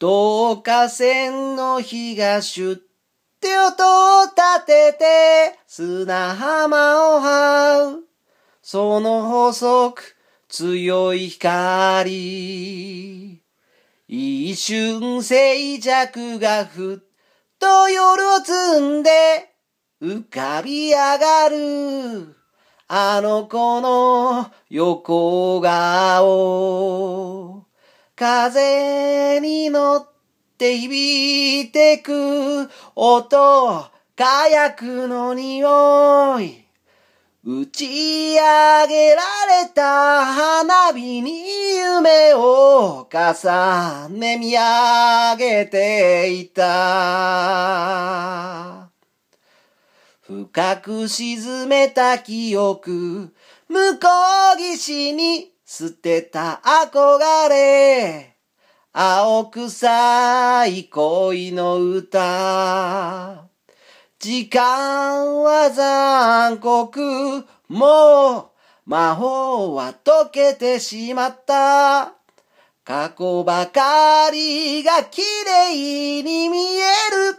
導火線の火がシュッ音を立てて砂浜を這うその細く強い光一瞬静寂がふっと夜を積んで浮かび上がるあの子の横顔風に乗って響いてく音、火薬の匂い。打ち上げられた花火に夢を重ね見上げていた。深く沈めた記憶、向こう岸に捨てた憧れ青臭い恋の歌時間は残酷もう魔法は溶けてしまった過去ばかりが綺麗に見える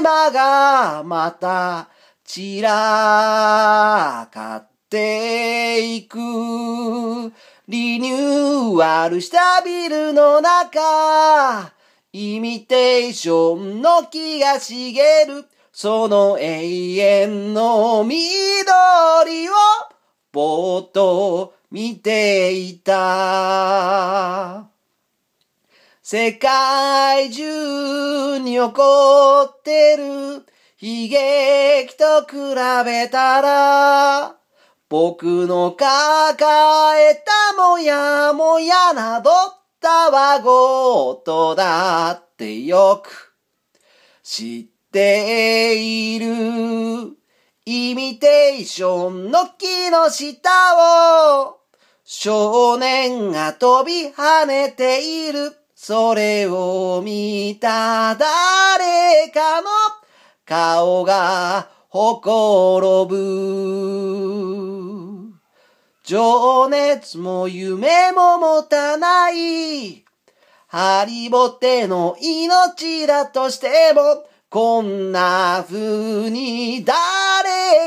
今がまた散らかっていくリニューアルしたビルの中、イミテーションの木が茂る、その永遠の緑を、ぼーっと見ていた。世界中に起こってる悲劇と比べたら、僕の抱えたもやもやなどったはごとだってよく知っている。イミテーションの木の下を少年が飛び跳ねている。それを見た誰かの顔がほころぶ。情熱も夢も持たない。ハリボテの命だとしても、こんな風に誰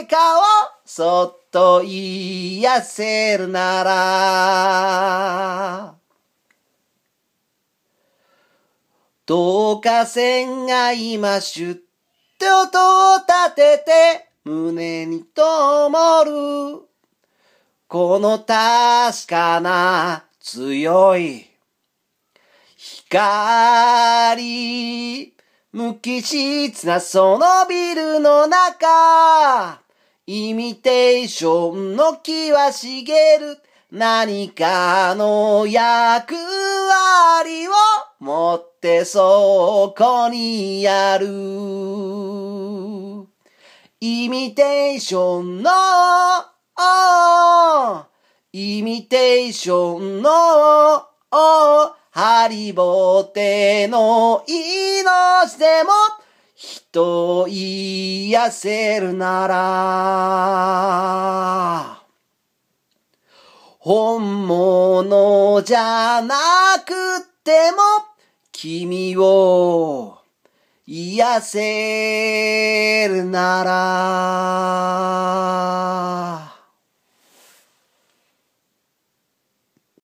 かをそっと癒せるなら、導火線が今シュッと音を立てて胸この確かな強い光無機質なそのビルの中イミテーションの木は茂る何かの役割を持ってそこにあるイミテーションのおイミテーションのおハリボテの命でも人を癒せるなら本物じゃなくても君を癒せるなら